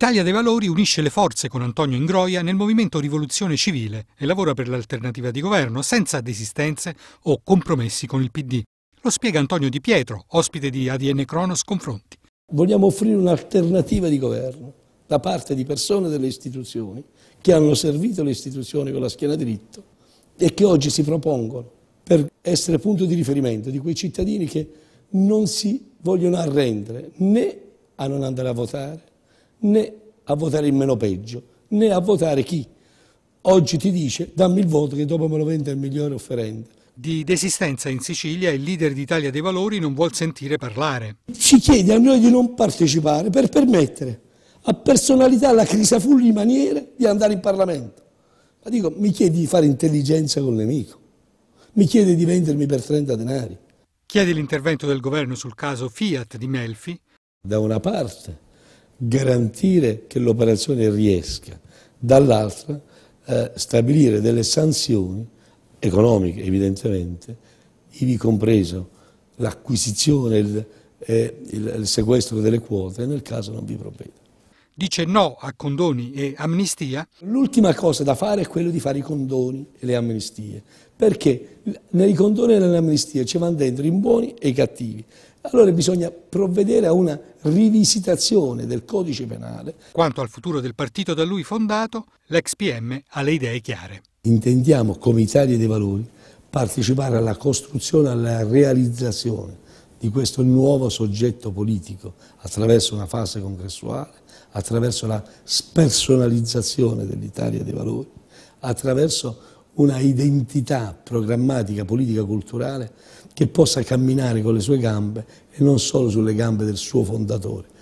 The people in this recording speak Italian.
Italia dei Valori unisce le forze con Antonio Ingroia nel movimento Rivoluzione Civile e lavora per l'alternativa di governo senza desistenze o compromessi con il PD. Lo spiega Antonio Di Pietro, ospite di ADN Cronos Confronti. Vogliamo offrire un'alternativa di governo da parte di persone delle istituzioni che hanno servito le istituzioni con la schiena dritta e che oggi si propongono per essere punto di riferimento di quei cittadini che non si vogliono arrendere né a non andare a votare né a votare il meno peggio, né a votare chi oggi ti dice dammi il voto che dopo me lo vende il migliore offerente. Di desistenza in Sicilia il leader d'Italia dei Valori non vuol sentire parlare. Ci chiede a noi di non partecipare per permettere a personalità la crisafulli di maniere di andare in Parlamento. Ma dico, mi chiede di fare intelligenza col nemico, mi chiede di vendermi per 30 denari. Chiede l'intervento del governo sul caso Fiat di Melfi. Da una parte garantire che l'operazione riesca, dall'altra eh, stabilire delle sanzioni economiche evidentemente, ivi compreso l'acquisizione, il, eh, il, il sequestro delle quote nel caso non vi provveda dice no a condoni e amnistia? L'ultima cosa da fare è quello di fare i condoni e le amnistie, perché nei condoni e nelle amnistie ci vanno dentro i buoni e i cattivi allora bisogna provvedere a una rivisitazione del codice penale. Quanto al futuro del partito da lui fondato, l'ex PM ha le idee chiare. Intendiamo come Italia dei Valori partecipare alla costruzione, alla realizzazione di questo nuovo soggetto politico attraverso una fase congressuale, attraverso la spersonalizzazione dell'Italia dei Valori, attraverso una identità programmatica, politica, culturale che possa camminare con le sue gambe e non solo sulle gambe del suo fondatore.